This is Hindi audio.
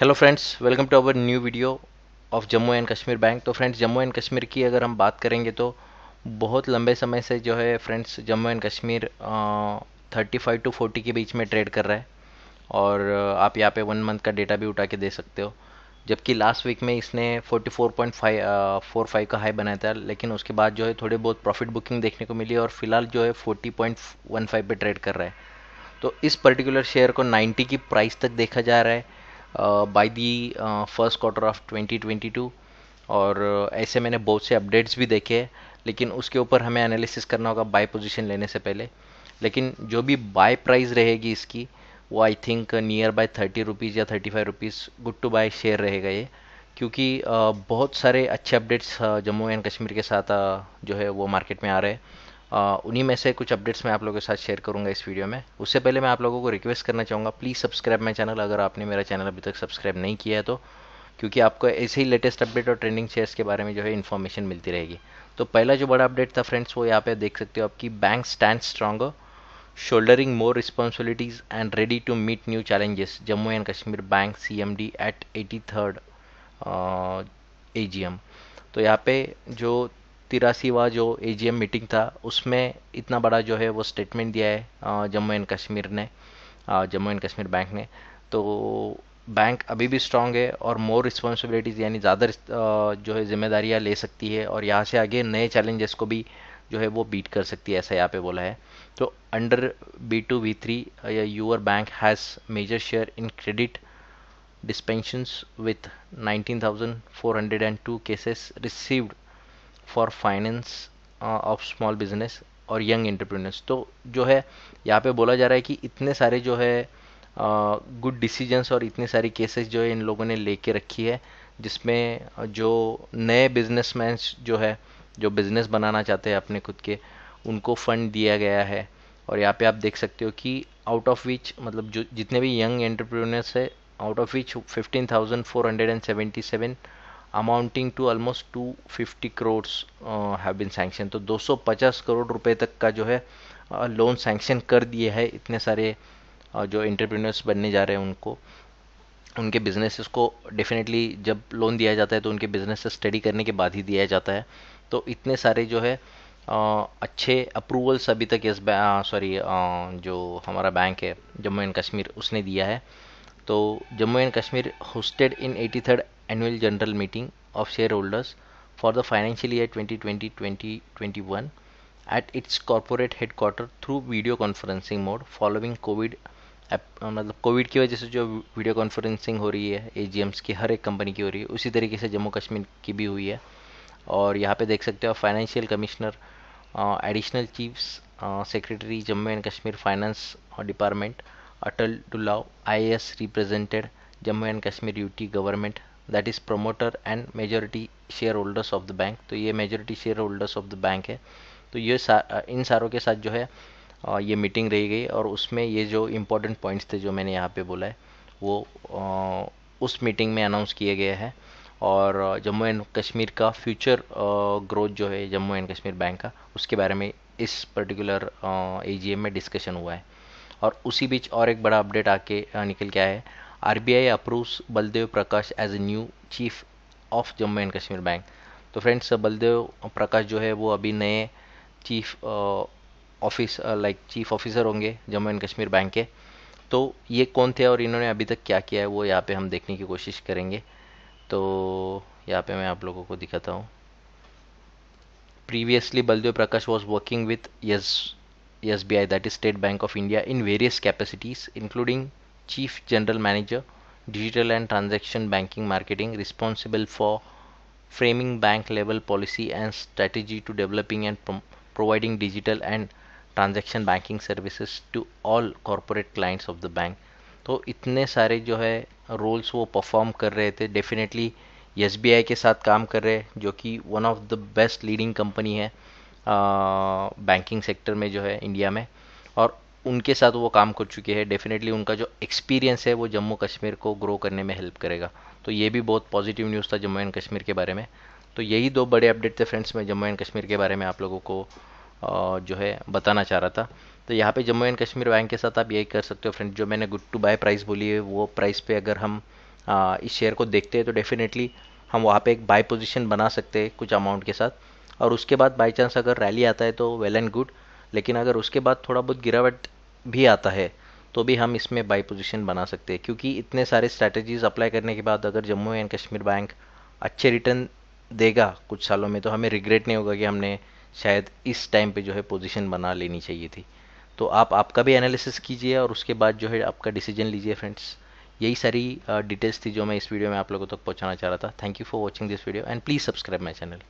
hello friends welcome to our new video of Jammu and Kashmir bank तो फ्रेंड्स जम्मू एंड कश्मीर की अगर हम बात करेंगे तो बहुत लंबे समय से जो है friends Jammu and Kashmir thirty five to forty के बीच में ट्रेड कर रहा है और आप यहाँ पे वन मंथ का डेटा भी उठा के दे सकते हो जबकि लास्ट वीक में इसने forty four point five four five का हाई बनाया था लेकिन उसके बाद जो है थोड़े बहुत प्रॉफिट बुकिंग देखने को मिली और फिलहाल जो है फोर्टी पॉइंट वन फाइव पर ट्रेड कर रहा है तो इस पर्टिकुलर शेयर को नाइन्टी की प्राइस तक देखा जा रहा है by the first quarter of 2022 और uh, ऐसे मैंने बहुत से अपडेट्स भी देखे हैं लेकिन उसके ऊपर हमें एनालिसिस करना होगा बाय पोजीशन लेने से पहले लेकिन जो भी बाय प्राइस रहेगी इसकी वो I think nearby thirty rupees या thirty five rupees good to buy share रहेगा ये क्योंकि uh, बहुत सारे अच्छे updates uh, Jammu and Kashmir के साथ जो है वो मार्केट में आ रहे हैं उन्हीं में से कुछ अपडेट्स मैं आप लोगों के साथ शेयर करूंगा इस वीडियो में उससे पहले मैं आप लोगों को रिक्वेस्ट करना चाहूँगा प्लीज़ सब्सक्राइब माई चैनल अगर आपने मेरा चैनल अभी तक सब्सक्राइब नहीं किया है तो क्योंकि आपको ऐसे ही लेटेस्ट अपडेट और ट्रेंडिंग शेयर्स के बारे में जो है इन्फॉर्मेशन मिलती रहेगी तो पहला जो बड़ा अपडेट था फ्रेंड्स वो यहाँ पे देख सकते हो आपकी bank stand strong shouldering more responsibilities and ready to meet new challenges Jammu and Kashmir bank C M D at eighty third A G M तो यहाँ पे जो तिरासीवा जो एजीएम मीटिंग था उसमें इतना बड़ा जो है वो स्टेटमेंट दिया है जम्मू एंड कश्मीर ने जम्मू एंड कश्मीर बैंक ने तो बैंक अभी भी स्ट्रांग है और मोर रिस्पॉन्सिबिलिटीज़ यानी ज़्यादा जो है जिम्मेदारियाँ ले सकती है और यहाँ से आगे नए चैलेंजेस को भी जो है वो बीट कर सकती है ऐसा यहाँ पे बोला है तो under B two V three your bank has major share in credit with thousand four hundred and two cases received for finance of small business और यंग एंटरप्रेन्योर्स तो जो है यहाँ पे बोला जा रहा है कि इतने सारे जो है गुड uh, डिसीजंस और इतने सारी केसेस जो है इन लोगों ने लेके रखी है जिसमें uh, जो नए बिजनेसमैन जो है जो बिज़नेस बनाना चाहते हैं अपने खुद के उनको फ़ंड दिया गया है और यहाँ पे आप देख सकते हो कि आउट ऑफ विच मतलब जो जितने भी यंग एंटरप्रेन्योर्स है out of which fifteen thousand four hundred and seventy seven amounting to almost 250 crores have been sanction तो 250 करोड़ रुपए तक का जो है लोन uh, सैंक्शन कर दिए है इतने सारे uh, जो इंटरप्रीनर्स बनने जा रहे हैं उनको उनके बिजनेसेस को डेफिनेटली जब लोन दिया जाता है तो उनके बिजनेस स्टडी करने के बाद ही दिया जाता है तो इतने सारे जो है uh, अच्छे अप्रूवल्स अभी तक यस सॉरी uh, uh, जो हमारा बैंक है जम्मू एंड कश्मीर उसने दिया है तो Jammu and Kashmir hosted in eighty third annual general meeting of shareholders for the financial year 2020-2021 at its corporate headquarters through video conferencing mode following covid मतलब कोविड की वजह से जो वीडियो कॉन्फ्रेंसिंग हो रही है एजीएम्स की हर एक कंपनी की हो रही है उसी तरीके से जम्मू कश्मीर की भी हुई है और यहाँ पे देख सकते हो financial commissioner additional chiefs secretary Jammu and Kashmir finance department Atal Dulloo I S represented Jammu and Kashmir UT government that is promoter and majority share holders of the bank तो ये majority share holders of the bank है तो ये सा, इन सारों के साथ जो है ये मीटिंग रही गई और उसमें ये जो इम्पोर्टेंट पॉइंट्स थे जो मैंने यहाँ पे बोला है वो उस मीटिंग में अनाउंस किए गए हैं और जम्मू एंड कश्मीर का फ्यूचर ग्रोथ जो है जम्मू एंड कश्मीर बैंक का उसके बारे में इस पर्टिकुलर ए में डिस्कशन हुआ है और उसी बीच और एक बड़ा अपडेट आके निकल के आया है RBI approves Baldev Prakash as a new chief of Jammu and Kashmir bank तो फ्रेंड्स बलदेव प्रकाश जो है वो अभी नए chief office like chief officer होंगे जम्मू एंड कश्मीर बैंक के तो ये कौन थे और इन्होंने अभी तक क्या किया है वो यहाँ पे हम देखने की कोशिश करेंगे तो यहाँ पे मैं आप लोगों को दिखाता हूँ previously Baldev Prakash was working with S S B I that is State Bank of India in various capacities including Chief General Manager, Digital and Transaction Banking Marketing, responsible for framing bank level policy and strategy to developing and pro providing digital and transaction banking services to all corporate clients of the bank तो इतने सारे जो है रोल्स वो परफॉर्म कर रहे थे डेफिनेटली एस के साथ काम कर रहे हैं जो कि one of the best leading company है बैंकिंग सेक्टर में जो है इंडिया में और उनके साथ वो काम कर चुके हैं डेफिनेटली उनका जो एक्सपीरियंस है वो जम्मू कश्मीर को ग्रो करने में हेल्प करेगा तो ये भी बहुत पॉजिटिव न्यूज़ था जम्मू एंड कश्मीर के बारे में तो यही दो बड़े अपडेट थे फ्रेंड्स मैं जम्मू एंड कश्मीर के बारे में आप लोगों को जो है बताना चाह रहा था तो यहाँ पे जम्मू एंड कश्मीर बैंक के साथ आप यही कर सकते हो फ्रेंड जो मैंने गुड टू बाय प्राइस बोली है वो प्राइस पे अगर हम इस शेयर को देखते हैं तो डेफिनेटली हम वहाँ पे एक बाय पोजीशन बना सकते हैं कुछ अमाउंट के साथ और उसके बाद बाई चांस अगर रैली आता है तो वेल एंड गुड लेकिन अगर उसके बाद थोड़ा बहुत गिरावट भी आता है तो भी हम इसमें बाई पोजिशन बना सकते हैं क्योंकि इतने सारे स्ट्रैटेजीज अप्लाई करने के बाद अगर जम्मू एंड कश्मीर बैंक अच्छे रिटर्न देगा कुछ सालों में तो हमें रिग्रेट नहीं होगा कि हमने शायद इस टाइम पे जो है पोजीशन बना लेनी चाहिए थी तो आप आपका भी एनालिसिस कीजिए और उसके बाद जो है आपका डिसीजन लीजिए फ्रेंड्स यही सारी डिटेल्स थी जो मैं इस वीडियो में आप लोगों तक पहुंचाना चाह रहा था thank you for watching this video and please subscribe my channel